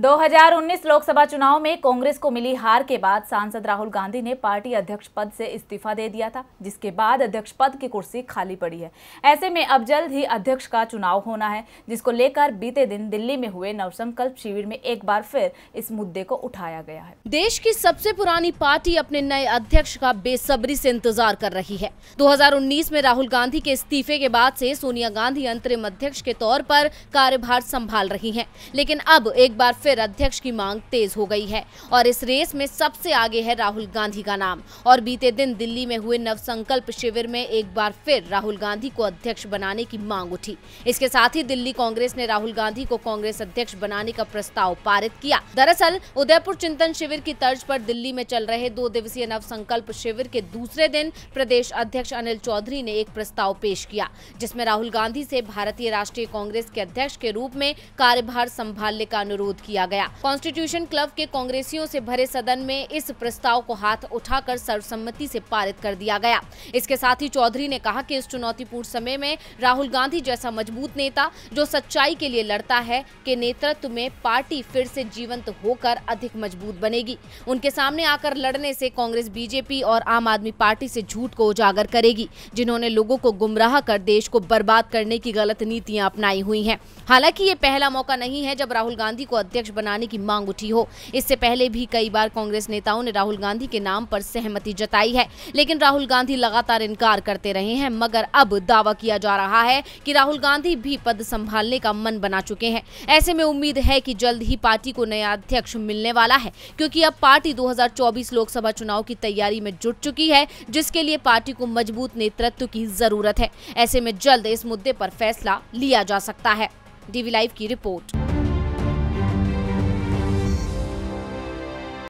2019 लोकसभा चुनाव में कांग्रेस को मिली हार के बाद सांसद राहुल गांधी ने पार्टी अध्यक्ष पद से इस्तीफा दे दिया था जिसके बाद अध्यक्ष पद की कुर्सी खाली पड़ी है ऐसे में अब जल्द ही अध्यक्ष का चुनाव होना है जिसको लेकर बीते दिन दिल्ली में हुए नवसंकल्प शिविर में एक बार फिर इस मुद्दे को उठाया गया है देश की सबसे पुरानी पार्टी अपने नए अध्यक्ष का बेसब्री ऐसी इंतजार कर रही है दो में राहुल गांधी के इस्तीफे के बाद ऐसी सोनिया गांधी अंतरिम अध्यक्ष के तौर आरोप कार्यभार संभाल रही है लेकिन अब एक बार फिर अध्यक्ष की मांग तेज हो गई है और इस रेस में सबसे आगे है राहुल गांधी का नाम और बीते दिन दिल्ली में हुए नवसंकल्प शिविर में एक बार फिर राहुल गांधी को अध्यक्ष बनाने की मांग उठी इसके साथ ही दिल्ली कांग्रेस ने राहुल गांधी को कांग्रेस अध्यक्ष बनाने का प्रस्ताव पारित किया दरअसल उदयपुर चिंतन शिविर की तर्ज आरोप दिल्ली में चल रहे दो दिवसीय नव शिविर के दूसरे दिन प्रदेश अध्यक्ष अनिल चौधरी ने एक प्रस्ताव पेश किया जिसमें राहुल गांधी ऐसी भारतीय राष्ट्रीय कांग्रेस के अध्यक्ष के रूप में कार्यभार संभालने का अनुरोध किया दिया गया कॉन्स्टिट्यूशन क्लब के कांग्रेसियों से भरे सदन में इस प्रस्ताव को हाथ उठाकर सर्वसम्मति से पारित कर दिया गया इसके साथ ही चौधरी ने कहा कि इस चुनौतीपूर्ण समय में राहुल गांधी जैसा मजबूत नेता जो सच्चाई के लिए लड़ता है के नेतृत्व में पार्टी फिर से जीवंत होकर अधिक मजबूत बनेगी उनके सामने आकर लड़ने से कांग्रेस बीजेपी और आम आदमी पार्टी से झूठ को उजागर करेगी जिन्होंने लोगों को गुमराह कर देश को बर्बाद करने की गलत नीतियां अपनाई हुई हैं हालांकि ये पहला मौका नहीं है जब राहुल गांधी को अध्यक्ष बजट बनाने की मांग उठी हो इससे पहले भी कई बार कांग्रेस नेताओं ने राहुल गांधी के नाम पर सहमति जताई है लेकिन राहुल गांधी लगातार इनकार करते रहे हैं मगर अब दावा किया जा रहा है कि राहुल गांधी भी पद संभालने का मन बना चुके हैं ऐसे में उम्मीद है कि जल्द ही पार्टी को नया अध्यक्ष मिलने वाला है क्योंकि अब पार्टी 2024 लोकसभा चुनाव की तैयारी में जुट चुकी है जिसके लिए पार्टी को मजबूत नेतृत्व की जरूरत है ऐसे में जल्द इस मुद्दे पर फैसला लिया जा सकता है डीवी लाइव की रिपोर्ट